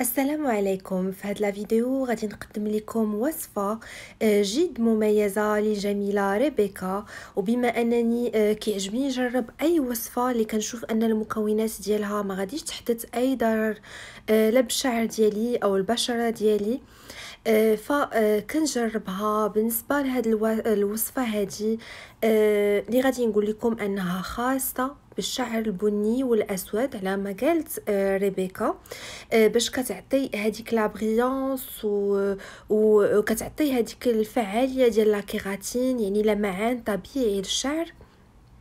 السلام عليكم في هذه الفيديو غادي نقدم لكم وصفة جد مميزة للجميلة ريبيكا وبما أنني كيعجبني نجرب أي وصفة اللي كنشوف أن المكونات ديالها ما غاديش تحدث أي ضرر لا بالشعر ديالي أو البشرة ديالي فكنجربها بالنسبة لهاد الوصفة هادي اللي غادي نقول لكم أنها خاصة بالشعر البني والاسود على ما قالت آه، ريبيكا آه، باش كتعطي هذيك لابريونس و وكتعطي هذيك الفعاليه ديال لاكيراتين يعني لمعان طبيعي للشعر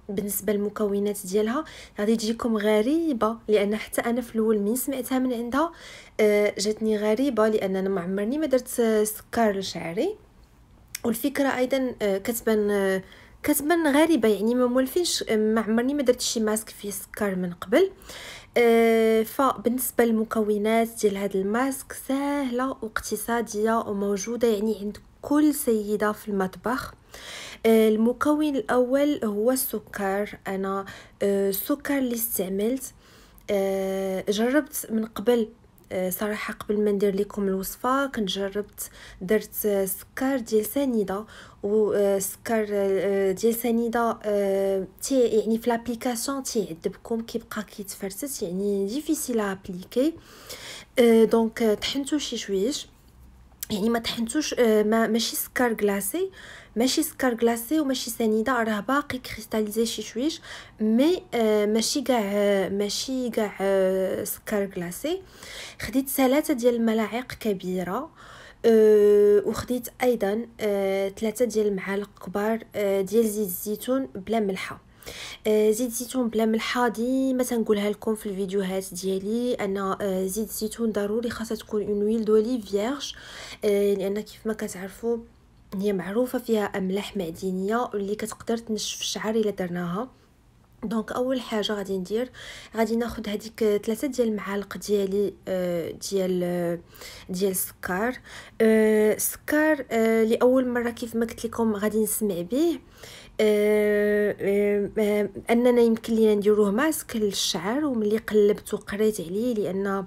بالنسبه للمكونات ديالها غادي تجيكم غريبه لان حتى انا في الاول من سمعتها من عندها آه، جاتني غريبه لان انا ما عمرني ما درت سكر لشعري والفكره ايضا كتبان كتبان غريبه يعني ما مولفينش ما عمرني ما درت شي ماسك فيه سكر من قبل آه، فبالنسبه للمكونات ديال هذا الماسك سهله واقتصاديه وموجوده يعني عند كل سيده في المطبخ آه، المكون الاول هو السكر انا آه، السكر اللي استعملت جربت من قبل آه، صراحه قبل ما ندير لكم الوصفه كنت جربت درت آه، سكر ديال سنيده آه، سكر ديال سنيده تي يعني في لابليكاسيون تيعذبكم كيبقى كيتفرتت يعني ديفيسيل ابليكي دونك طحنتو شي شويش يعني ما تحنتوش آه، ما ماشي سكر غلاسي ماشي سكر غلاسي وماشي سنيده راه باقي كريستاليزي شي شويش مي آه، ماشي كاع آه، ماشي كاع سكر غلاسي خديت ثلاثه ديال الملاعق كبيره و وخديت ايضا ثلاثه ديال المعالق كبار ديال زيت الزيتون بلا ملحه آه، زيت الزيتون بلا ملحه ديما تنقولها لكم في الفيديوهات ديالي انا آه، زيت الزيتون ضروري خاصها تكون اون ويل دولي فيرج لان كيف ما كتعرفوا هي معروفه فيها املاح معدنيه واللي كتقدر تنشف الشعر الا درناها دونك اول حاجه غادي ندير غادي ناخذ هذيك ثلاثة ديال المعالق ديالي آه، ديال آه، ديال السكر آه، السكر لاول مره كيف ما قلت لكم غادي نسمع به اننا يمكن لينا نديروه ماسك للشعر وملي قلبت وقريت عليه لان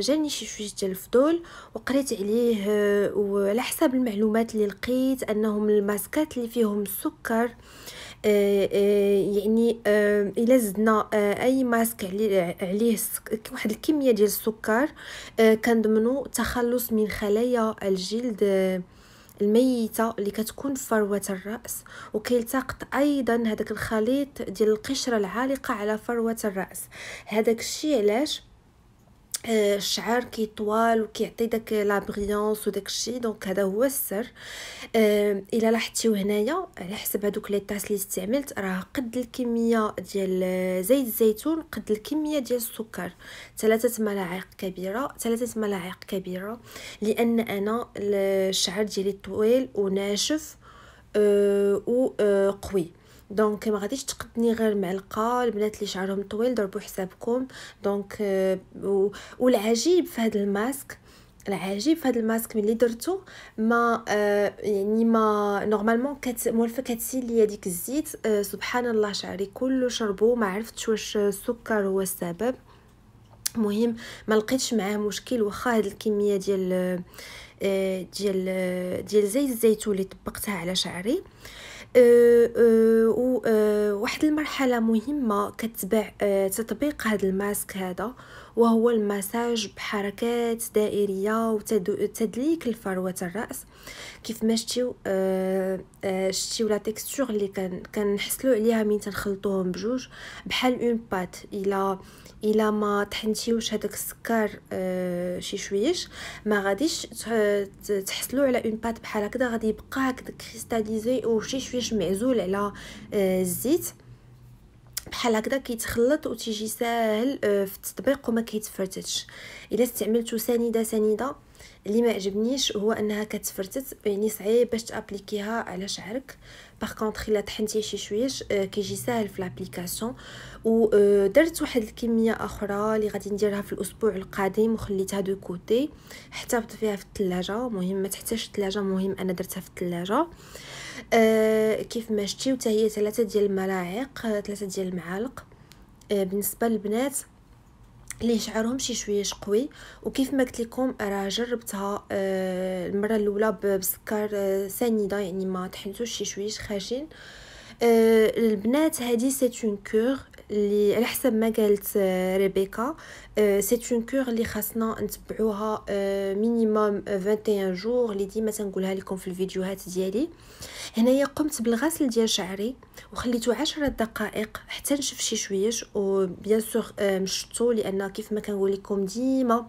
جاني شي شويه ديال الفضول وقريت عليه وعلى حساب المعلومات اللي لقيت انهم الماسكات اللي فيهم السكر آه، آه، يعني آه، الا زدنا اي ماسك عليه واحد الكميه ديال السكر كنضمنوا التخلص من خلايا الجلد الميتة اللي كتكون في فروة الرأس وكيلتقط أيضا هذاك الخليط ديال القشرة العالقة على فروة الرأس هذاك الشيء علاش الشعر آه، كيطوال وكيعطي داك لا بريونس وداك الشيء دونك هذا هو السر آه، الا لاحظتيو هنايا على حسب هذوك لي طاس اللي استعملت راه قد الكميه ديال زيت الزيتون قد الكميه ديال السكر ثلاثه ملاعق كبيره ثلاثه ملاعق كبيره لان انا الشعر ديالي طويل وناشف آه، وقوي دونك ما غاديش تقدني غير معلقه البنات اللي شعرهم طويل ضربوا حسابكم دونك آه، و... والعجيب في هذا الماسك العجيب في هذا الماسك ملي درتو ما آه، يعني ما نورمالمون كت مولفه كتسيل ليا ديك الزيت آه، سبحان الله شعري كله شربو ما عرفتش واش السكر هو السبب مهم ما لقيتش معاه مشكل واخا هاد الكميه ديال ديال ديال زيت الزيتون اللي طبقتها على شعري آه أه، أه، وواحد أه، المرحله مهمه كتبع تطبيق هذا الماسك هذا وهو المساج بحركات دائريه وتدليك الفروه الراس كيف ما شتيو آه آه شتيو لا تكستور اللي كان كنحصلوا عليها من تنخلطوهم بجوج بحال اون بات الى الى ما طحنتيوش هذاك السكر آه شي شويش ما غاديش تحصلوا على اون بات بحال هكذا غادي يبقى هكذا كريستاليزي وشي شويش معزول على آه، الزيت بحال هكذا كيتخلط وتيجي ساهل آه، في التطبيق وما كيتفرتتش الا استعملتو سنيده سنيده اللي ما عجبنيش هو انها كتفرتت يعني صعيب باش تابليكيها على شعرك باغ كونطخ الا طحنتي شي شويه آه، كيجي ساهل في لابليكاسيون ودرت آه، واحد الكميه اخرى اللي غادي نديرها في الاسبوع القادم وخليتها دو كوتي احتفظت فيها في الثلاجه مهم ما تحتاجش الثلاجه مهم انا درتها في الثلاجه آه، كيف ما شتي وتا هي ثلاثه ديال الملاعق آه، ثلاثه ديال المعالق آه، بالنسبه للبنات اللي شعرهم شي شويه شقوي وكيف ما قلت لكم راه جربتها أه المره الاولى بسكر سنيده يعني ما طحنتوش شي شويه خاشين البنات هذه سي اون كور اللي على حسب ما قالت آه، ريبيكا سي اون كور اللي خاصنا نتبعوها مينيموم 21 جور اللي ديما تنقولها لكم في الفيديوهات ديالي هنايا قمت بالغسل ديال شعري وخليته عشرة دقائق حتى نشف شي شويه وبيان آه، سور مشطو لان كيف ما كنقول لكم ديما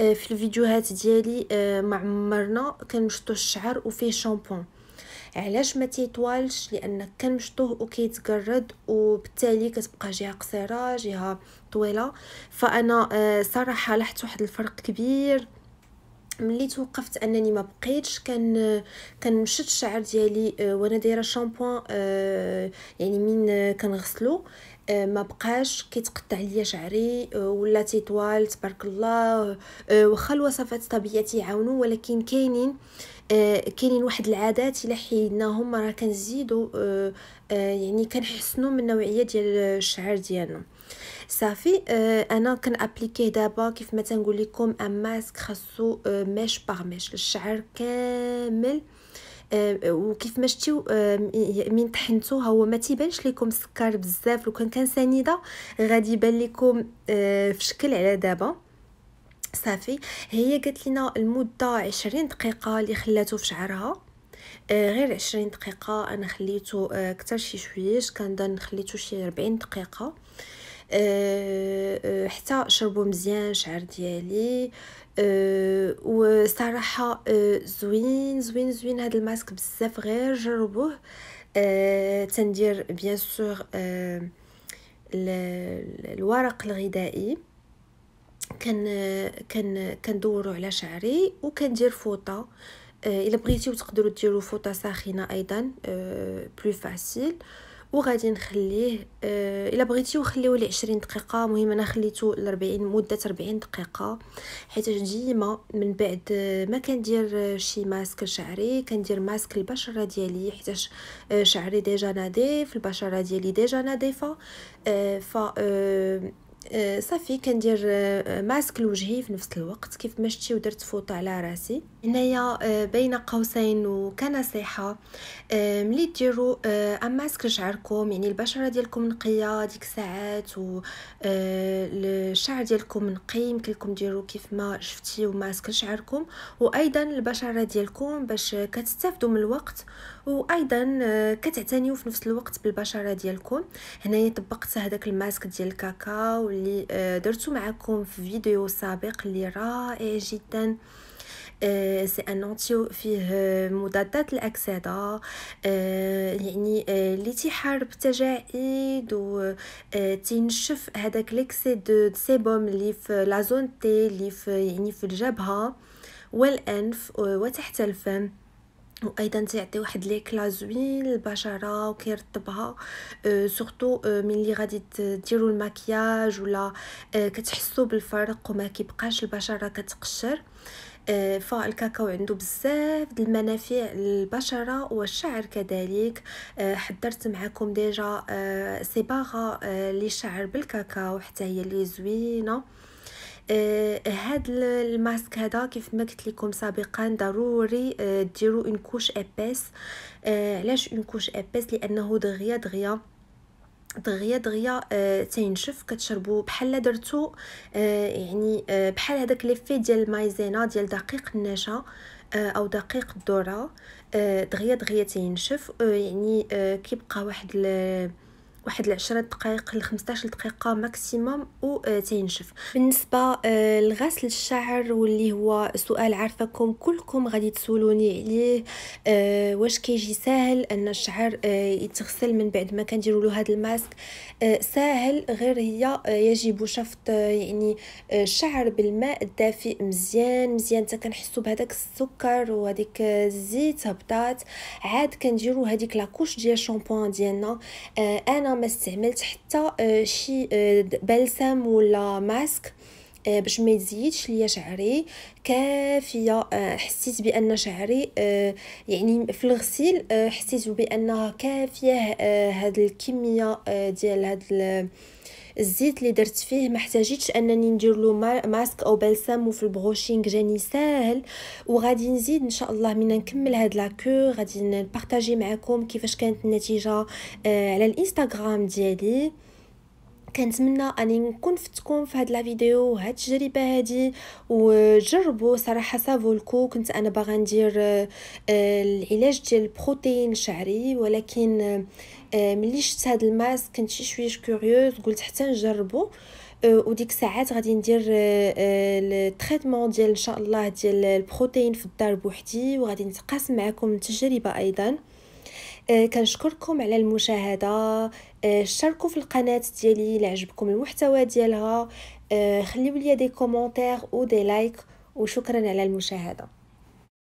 آه، في الفيديوهات ديالي ما عمرنا كنمشطو الشعر وفيه شامبون علاش ما تيطوالش لان كنمشطوه وكيتقرد وبالتالي كتبقى جهه قصيره جهه طويله فانا آه، صراحه لاحظت واحد الفرق كبير ملي توقفت انني ما بقيتش كان كنمشط الشعر ديالي آه، وانا دايره شامبوان آه، يعني من كنغسلو ما بقاش كيتقطع ليا شعري ولا تيطوال تبارك الله واخا الوصفات الطبيعيه تيعاونوا ولكن كاينين آه، كاينين واحد العادات الا حيدناهم راه كنزيدو آه، آه، يعني كنحسنوا من النوعيه ديال الشعر ديالنا صافي انا كنابليكيه دابا كيف ما تنقول لكم ان ماسك خاصو ميش باغ ميش الشعر كامل وكيف ما شتيو من طحنتو هو ما تيبانش لكم سكر بزاف لو كان كان سنيده غادي يبان لكم في شكل على دابا صافي هي قالت لنا المده 20 دقيقه اللي خلاتو في شعرها آه، غير 20 دقيقه انا خليته آه، اكثر شي شويش كنظن خليته شي 40 دقيقه آه، حتى شربوا مزيان شعر ديالي وصراحه زوين زوين زوين هاد الماسك بزاف غير جربوه تندير بيان سور الورق الغذائي كان كان كندورو على شعري وكندير فوطه آه، الا بغيتيو تقدروا ديروا فوطه ساخنه ايضا بلو آه، فاسيل وغادي نخليه آه، الا بغيتيو خليوه ل 20 دقيقه المهم انا خليته ل 40 مده 40 دقيقه حيت ديما من بعد ما كندير شي ماسك لشعري كندير ماسك البشره ديالي حيت شعري ديجا نظيف البشره ديالي ديجا نظيفه ف آه، صافي كندير آه، ماسك لوجهي في نفس الوقت كيف ما شتي ودرت فوطه على راسي هنايا آه، بين قوسين وكنصيحه ملي ديروا ماسك لشعركم يعني البشره ديالكم نقيه ديك الساعات و الشعر ديالكم نقي يمكن لكم ديروا كيف ما شفتي وماسك لشعركم وايضا البشره ديالكم باش كتستافدوا من الوقت وايضا كتعتنيوا في نفس الوقت بالبشره ديالكم هنايا طبقت هذاك الماسك ديال الكاكاو واللي آه، درته معكم في فيديو سابق اللي رائع جدا سي آه، ان فيه آه، مضادات الاكسده يعني اللي تيحارب التجاعيد تنشف هذاك ليكسي دو سيبوم اللي في لا زون تي اللي في يعني في الجبهه والانف وتحت الفم وايضا تيعطي واحد ليكلا زوين للبشره وكيرطبها أه سورتو أه ملي غادي ديروا المكياج ولا أه كتحسوا بالفرق وما كيبقاش البشره كتقشر آه، فالكاكاو عنده بزاف المنافع للبشره والشعر كذلك آه، حضرت معكم ديجا سيباغا آه، للشعر بالكاكاو حتى هي اللي زوينه آه، هاد الماسك هذا كيف ما قلت لكم سابقا ضروري آه، ديروا اون كوش ابيس علاش اون كوش ابيس لانه دغيا دغيا دغيا دغيا آه تينشف كتشربو بحال درتو آه يعني آه بحال هذاك ليفي ديال المايزينا ديال دقيق النشا آه او دقيق الذره آه دغيا دغيا تينشف آه يعني آه كيبقى واحد واحد العشرة دقائق ل 15 دقيقه ماكسيموم و آه، تينشف بالنسبه آه، لغسل الشعر واللي هو سؤال عارفكم كلكم غادي تسولوني عليه آه، واش كيجي ساهل ان الشعر يتغسل من بعد ما كنديروا له هذا الماسك ساهل غير هي يجب شفط يعني الشعر بالماء الدافئ مزيان مزيان حتى كنحسوا بهذاك السكر وهذيك الزيت هبطات عاد كنديروا هذيك لاكوش ديال الشامبوان ديالنا انا ما استعملت حتى آه، شي آه، بلسم ولا ماسك آه، باش ما يزيدش ليا شعري كافيه حسيت بان شعري يعني في الغسيل حسيت بانها كافيه هاد الكميه ديال هاد الزيت اللي درت فيه ما احتاجيتش انني ندير له ماسك او بلسم وفي البروشينغ جاني ساهل وغادي نزيد ان شاء الله من نكمل هاد لا غادي نبارطاجي معكم كيفاش كانت النتيجه آه، على الانستغرام ديالي كنتمنى اني نكون فتكم في هاد لا فيديو وهاد التجربه هادي وجربوا آه، صراحه سافو الكو كنت انا باغا ندير آه، آه، العلاج ديال البروتين الشعري ولكن ملي شفت هاد الماسك كنت شي شويه كوريوز قلت حتى نجربو وديك ساعات غادي ندير التريتمون ديال ان شاء الله ديال البروتين في الدار بوحدي وغادي نتقاسم معكم التجربه ايضا آه، كنشكركم على المشاهده آه، شاركوا في القناه ديالي لعجبكم المحتوى ديالها آه، خليو لي دي و دي لايك وشكرا على المشاهده